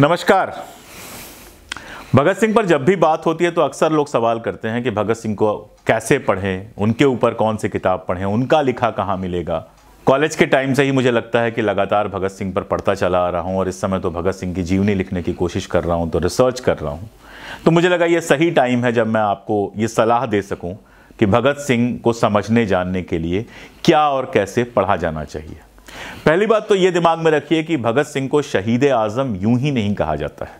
नमस्कार भगत सिंह पर जब भी बात होती है तो अक्सर लोग सवाल करते हैं कि भगत सिंह को कैसे पढ़ें उनके ऊपर कौन सी किताब पढ़ें उनका लिखा कहाँ मिलेगा कॉलेज के टाइम से ही मुझे लगता है कि लगातार भगत सिंह पर पढ़ता चला आ रहा हूँ और इस समय तो भगत सिंह की जीवनी लिखने की कोशिश कर रहा हूँ तो रिसर्च कर रहा हूँ तो मुझे लगा ये सही टाइम है जब मैं आपको ये सलाह दे सकूँ कि भगत सिंह को समझने जानने के लिए क्या और कैसे पढ़ा जाना चाहिए पहली बात तो यह दिमाग में रखिए कि भगत सिंह को शहीद आजम यूं ही नहीं कहा जाता है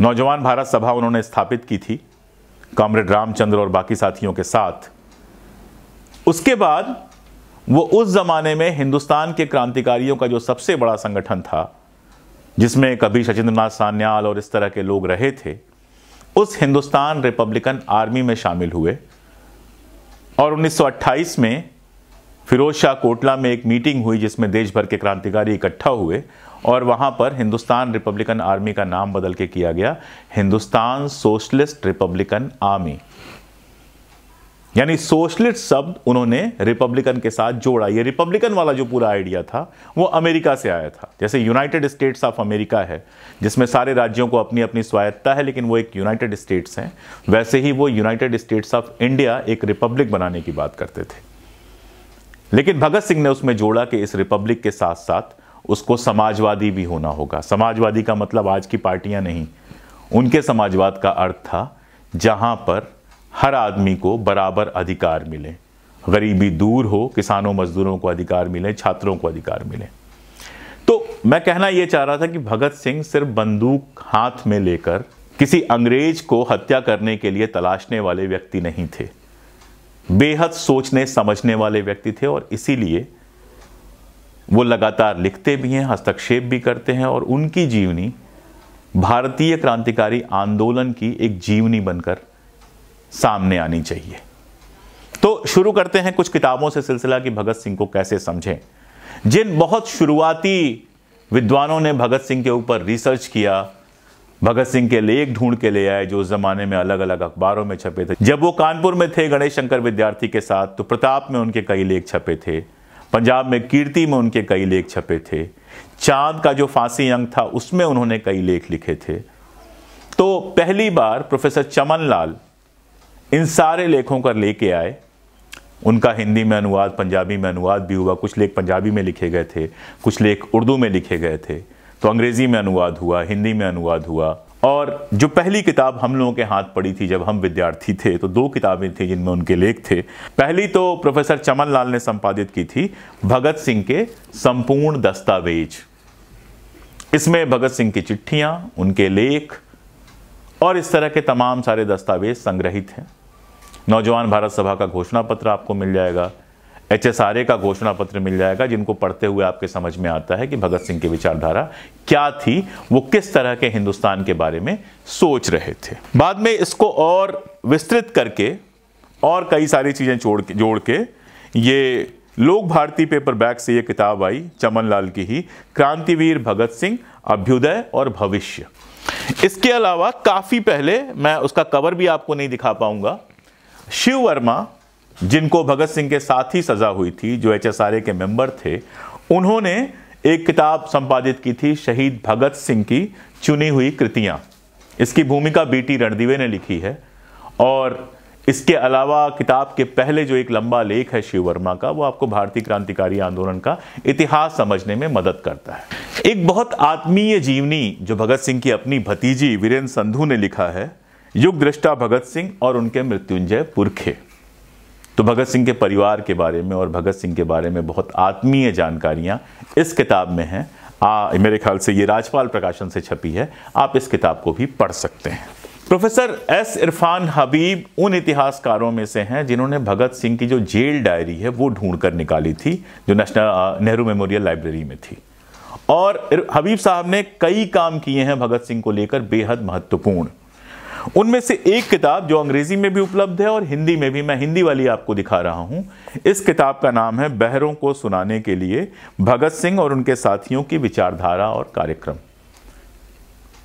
नौजवान भारत सभा उन्होंने स्थापित की थी कॉमरेड रामचंद्र और बाकी साथियों के साथ उसके बाद वो उस जमाने में हिंदुस्तान के क्रांतिकारियों का जो सबसे बड़ा संगठन था जिसमें कभी सचिंद्रनाथ सान्याल और इस तरह के लोग रहे थे उस हिंदुस्तान रिपब्लिकन आर्मी में शामिल हुए और 1928 में फिरोज शाह कोटला में एक मीटिंग हुई जिसमें देश भर के क्रांतिकारी इकट्ठा हुए और वहाँ पर हिंदुस्तान रिपब्लिकन आर्मी का नाम बदल के किया गया हिंदुस्तान सोशलिस्ट रिपब्लिकन आर्मी यानी सोशलिस्ट शब्द उन्होंने रिपब्लिकन के साथ जोड़ा ये रिपब्लिकन वाला जो पूरा आइडिया था वो अमेरिका से आया था जैसे यूनाइटेड स्टेट्स ऑफ अमेरिका है जिसमें सारे राज्यों को अपनी अपनी स्वायत्ता है लेकिन वो एक यूनाइटेड स्टेट्स हैं वैसे ही वो यूनाइटेड स्टेट्स ऑफ इंडिया एक रिपब्लिक बनाने की बात करते थे लेकिन भगत सिंह ने उसमें जोड़ा कि इस रिपब्लिक के साथ साथ उसको समाजवादी भी होना होगा समाजवादी का मतलब आज की पार्टियां नहीं उनके समाजवाद का अर्थ था जहां पर हर आदमी को बराबर अधिकार मिले गरीबी दूर हो किसानों मजदूरों को अधिकार मिले छात्रों को अधिकार मिले तो मैं कहना यह चाह रहा था कि भगत सिंह सिर्फ बंदूक हाथ में लेकर किसी अंग्रेज को हत्या करने के लिए तलाशने वाले व्यक्ति नहीं थे बेहद सोचने समझने वाले व्यक्ति थे और इसीलिए वो लगातार लिखते भी हैं हस्तक्षेप भी करते हैं और उनकी जीवनी भारतीय क्रांतिकारी आंदोलन की एक जीवनी बनकर सामने आनी चाहिए तो शुरू करते हैं कुछ किताबों से सिलसिला कि भगत सिंह को कैसे समझें जिन बहुत शुरुआती विद्वानों ने भगत सिंह के ऊपर रिसर्च किया भगत सिंह के लेख ढूंढ के ले आए जो उस जमाने में अलग अलग अखबारों में छपे थे जब वो कानपुर में थे गणेश शंकर विद्यार्थी के साथ तो प्रताप में उनके कई लेख छपे थे पंजाब में कीर्ति में उनके कई लेख छपे थे चांद का जो फांसी अंग था उसमें उन्होंने कई लेख लिखे थे तो पहली बार प्रोफेसर चमन लाल इन सारे लेखों का लेके आए उनका हिंदी में अनुवाद पंजाबी में अनुवाद भी हुआ कुछ लेख पंजाबी में लिखे गए थे कुछ लेख उर्दू में लिखे गए थे तो अंग्रेजी में अनुवाद हुआ हिंदी में अनुवाद हुआ और जो पहली किताब हम लोगों के हाथ पड़ी थी जब हम विद्यार्थी थे तो दो किताबें थी जिनमें उनके लेख थे पहली तो प्रोफेसर चमन लाल ने संपादित की थी भगत सिंह के संपूर्ण दस्तावेज इसमें भगत सिंह की चिट्ठियां उनके लेख और इस तरह के तमाम सारे दस्तावेज संग्रहित हैं नौजवान भारत सभा का घोषणा पत्र आपको मिल जाएगा एच का घोषणा पत्र मिल जाएगा जिनको पढ़ते हुए आपके समझ में आता है कि भगत सिंह की विचारधारा क्या थी वो किस तरह के हिंदुस्तान के बारे में सोच रहे थे बाद में इसको और विस्तृत करके और कई सारी चीज़ें जोड़ के जोड़ के ये लोक भारती पेपर बैग से ये किताब आई चमन लाल की ही क्रांतिवीर भगत सिंह अभ्युदय और भविष्य इसके अलावा काफ़ी पहले मैं उसका कवर भी आपको नहीं दिखा पाऊंगा शिव वर्मा जिनको भगत सिंह के साथ ही सजा हुई थी जो एच के मेंबर थे उन्होंने एक किताब संपादित की थी शहीद भगत सिंह की चुनी हुई कृतियां इसकी भूमिका बीटी रणदीवे ने लिखी है और इसके अलावा किताब के पहले जो एक लंबा लेख है शिव वर्मा का वो आपको भारतीय क्रांतिकारी आंदोलन का इतिहास समझने में मदद करता है एक बहुत आत्मीय जीवनी जो भगत सिंह की अपनी भतीजी वीरेंद्र संधू ने लिखा है युग दृष्टा भगत सिंह और उनके मृत्युंजय पुरखे तो भगत सिंह के परिवार के बारे में और भगत सिंह के बारे में बहुत आत्मीय जानकारियाँ इस किताब में हैं आ मेरे ख्याल से ये राजपाल प्रकाशन से छपी है आप इस किताब को भी पढ़ सकते हैं प्रोफेसर एस इरफान हबीब उन इतिहासकारों में से हैं जिन्होंने भगत सिंह की जो जेल डायरी है वो ढूंढ कर निकाली थी जो नेशनल नेहरू मेमोरियल लाइब्रेरी में थी और हबीब साहब ने कई काम किए हैं भगत सिंह को लेकर बेहद महत्वपूर्ण उनमें से एक किताब जो अंग्रेजी में भी उपलब्ध है और हिंदी में भी मैं हिंदी वाली आपको दिखा रहा हूं इस किताब का नाम है बहरों को सुनाने के लिए भगत सिंह और उनके साथियों की विचारधारा और कार्यक्रम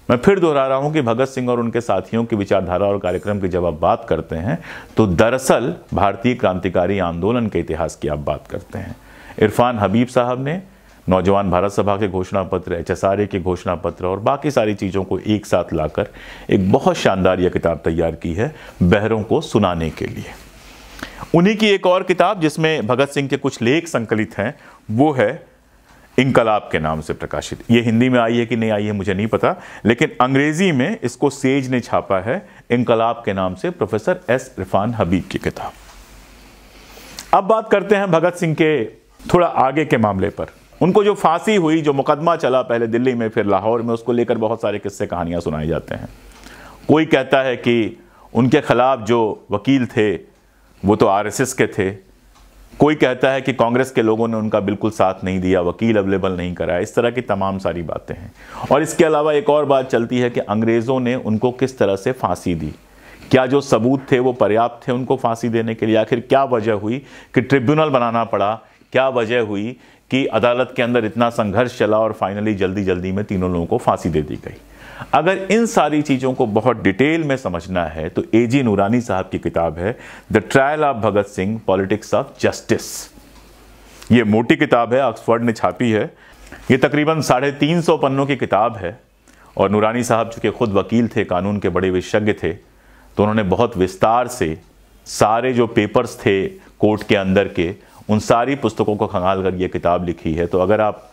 मैं फिर दोहरा रहा हूं कि भगत सिंह और उनके साथियों की विचारधारा और कार्यक्रम की जब आप बात करते हैं तो दरअसल भारतीय क्रांतिकारी आंदोलन के इतिहास की आप बात करते हैं इरफान हबीब साहब ने नौजवान भारत सभा के घोषणा पत्र एच के घोषणा पत्र और बाकी सारी चीज़ों को एक साथ लाकर एक बहुत शानदार यह किताब तैयार की है बहरों को सुनाने के लिए उन्हीं की एक और किताब जिसमें भगत सिंह के कुछ लेख संकलित हैं वो है इनकलाब के नाम से प्रकाशित ये हिंदी में आई है कि नहीं आई है मुझे नहीं पता लेकिन अंग्रेजी में इसको सेज ने छापा है इनकलाब के नाम से प्रोफेसर एस इरफान हबीब की किताब अब बात करते हैं भगत सिंह के थोड़ा आगे के मामले पर उनको जो फांसी हुई जो मुकदमा चला पहले दिल्ली में फिर लाहौर में उसको लेकर बहुत सारे किस्से कहानियां सुनाए जाते हैं कोई कहता है कि उनके खिलाफ जो वकील थे वो तो आरएसएस के थे कोई कहता है कि कांग्रेस के लोगों ने उनका बिल्कुल साथ नहीं दिया वकील अवेलेबल नहीं कराया इस तरह की तमाम सारी बातें हैं और इसके अलावा एक और बात चलती है कि अंग्रेज़ों ने उनको किस तरह से फांसी दी क्या जो सबूत थे वो पर्याप्त थे उनको फांसी देने के लिए आखिर क्या वजह हुई कि ट्रिब्यूनल बनाना पड़ा क्या वजह हुई कि अदालत के अंदर इतना संघर्ष चला और फाइनली जल्दी जल्दी में तीनों लोगों को फांसी दे दी गई अगर इन सारी चीज़ों को बहुत डिटेल में समझना है तो ए जी नूरानी साहब की किताब है the trial of Bhagat Singh politics of justice ये मोटी किताब है ऑक्सफोर्ड ने छापी है ये तकरीबन साढ़े तीन सौ पन्नों की किताब है और नूरानी साहब चूंकि खुद वकील थे कानून के बड़े विशेषज्ञ थे तो उन्होंने बहुत विस्तार से सारे जो पेपर्स थे कोर्ट के अंदर के उन सारी पुस्तकों को खंगाल कर ये किताब लिखी है तो अगर आप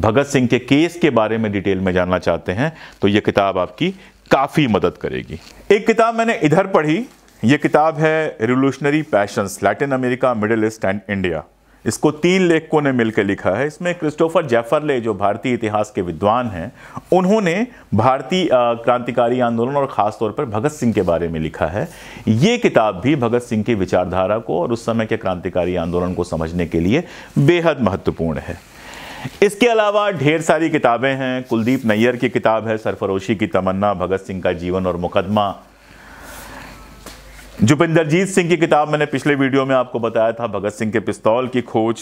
भगत सिंह के केस के बारे में डिटेल में जानना चाहते हैं तो ये किताब आपकी काफ़ी मदद करेगी एक किताब मैंने इधर पढ़ी ये किताब है revolutionary passions Latin America middle east and India इसको तीन लेखकों ने मिलकर लिखा है इसमें क्रिस्टोफर जैफरले जो भारतीय इतिहास के विद्वान हैं उन्होंने भारतीय क्रांतिकारी आंदोलन और ख़ासतौर पर भगत सिंह के बारे में लिखा है ये किताब भी भगत सिंह की विचारधारा को और उस समय के क्रांतिकारी आंदोलन को समझने के लिए बेहद महत्वपूर्ण है इसके अलावा ढेर सारी किताबें हैं कुलदीप नैयर की किताब है सरफरोशी की तमन्ना भगत सिंह का जीवन और मुकदमा जुपिंदरजीत सिंह की किताब मैंने पिछले वीडियो में आपको बताया था भगत सिंह के पिस्तौल की खोज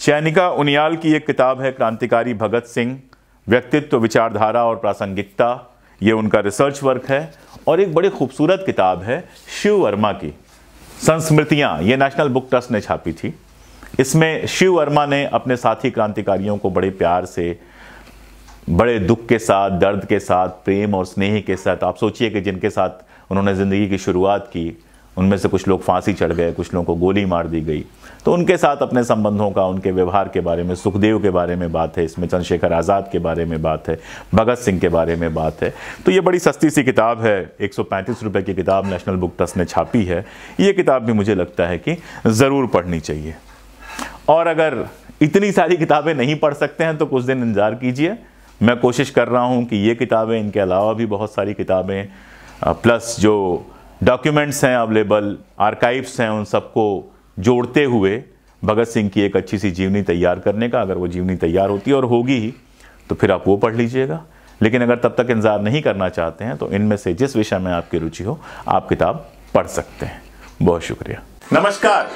चैनिका उनियाल की एक किताब है क्रांतिकारी भगत सिंह व्यक्तित्व विचारधारा और प्रासंगिकता ये उनका रिसर्च वर्क है और एक बड़ी खूबसूरत किताब है शिव वर्मा की संस्मृतियाँ ये नेशनल बुक ट्रस्ट ने छापी थी इसमें शिव वर्मा ने अपने साथी क्रांतिकारियों को बड़े प्यार से बड़े दुख के साथ दर्द के साथ प्रेम और स्नेह के साथ आप सोचिए कि जिनके साथ उन्होंने ज़िंदगी की शुरुआत की उनमें से कुछ लोग फांसी चढ़ गए कुछ लोगों को गोली मार दी गई तो उनके साथ अपने संबंधों का उनके व्यवहार के बारे में सुखदेव के बारे में बात है इसमें चंद्रशेखर आज़ाद के बारे में बात है भगत सिंह के बारे में बात है तो ये बड़ी सस्ती सी किताब है एक सौ रुपये की किताब नेशनल बुक ट्रस्ट ने छापी है ये किताब भी मुझे लगता है कि ज़रूर पढ़नी चाहिए और अगर इतनी सारी किताबें नहीं पढ़ सकते हैं तो कुछ दिन इंतज़ार कीजिए मैं कोशिश कर रहा हूँ कि ये किताबें इनके अलावा भी बहुत सारी किताबें प्लस जो डॉक्यूमेंट्स हैं अवेलेबल आर्काइव्स हैं उन सबको जोड़ते हुए भगत सिंह की एक अच्छी सी जीवनी तैयार करने का अगर वो जीवनी तैयार होती है और होगी ही तो फिर आप वो पढ़ लीजिएगा लेकिन अगर तब तक इंतज़ार नहीं करना चाहते हैं तो इनमें से जिस विषय में आपकी रुचि हो आप किताब पढ़ सकते हैं बहुत शुक्रिया नमस्कार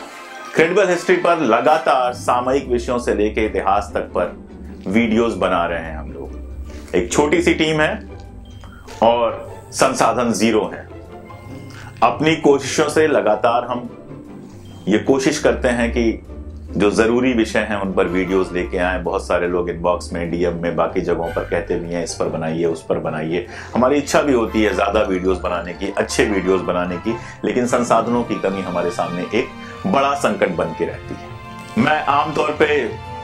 क्रेडिबल हिस्ट्री पर लगातार सामयिक विषयों से लेके इतिहास तक पर वीडियोस बना रहे हैं हम लोग एक छोटी सी टीम है और संसाधन जीरो है अपनी कोशिशों से लगातार हम ये कोशिश करते हैं कि जो ज़रूरी विषय हैं उन पर वीडियोस लेके आए बहुत सारे लोग इनबॉक्स में डीएम में बाकी जगहों पर कहते भी हैं इस पर बनाइए उस पर बनाइए हमारी इच्छा भी होती है ज़्यादा वीडियोस बनाने की अच्छे वीडियोस बनाने की लेकिन संसाधनों की कमी हमारे सामने एक बड़ा संकट बन के रहती है मैं आमतौर पर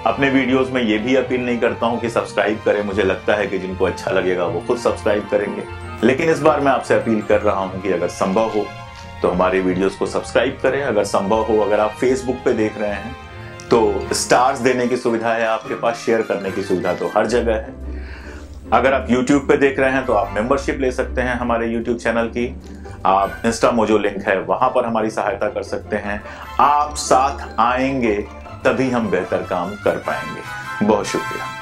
अपने वीडियोस में ये भी अपील नहीं करता हूं कि सब्सक्राइब करें मुझे लगता है कि जिनको अच्छा लगेगा वो खुद सब्सक्राइब करेंगे लेकिन इस बार मैं आपसे अपील कर रहा हूं कि अगर संभव हो तो हमारे वीडियोस को सब्सक्राइब करें अगर संभव हो अगर आप फेसबुक पे देख रहे हैं तो स्टार्स देने की सुविधा है आपके पास शेयर करने की सुविधा तो हर जगह है अगर आप यूट्यूब पे देख रहे हैं तो आप मेंबरशिप ले सकते हैं हमारे यूट्यूब चैनल की आप इंस्टा मोजो लिंक है वहां पर हमारी सहायता कर सकते हैं आप साथ आएंगे तभी हम बेहतर काम कर पाएंगे बहुत शुक्रिया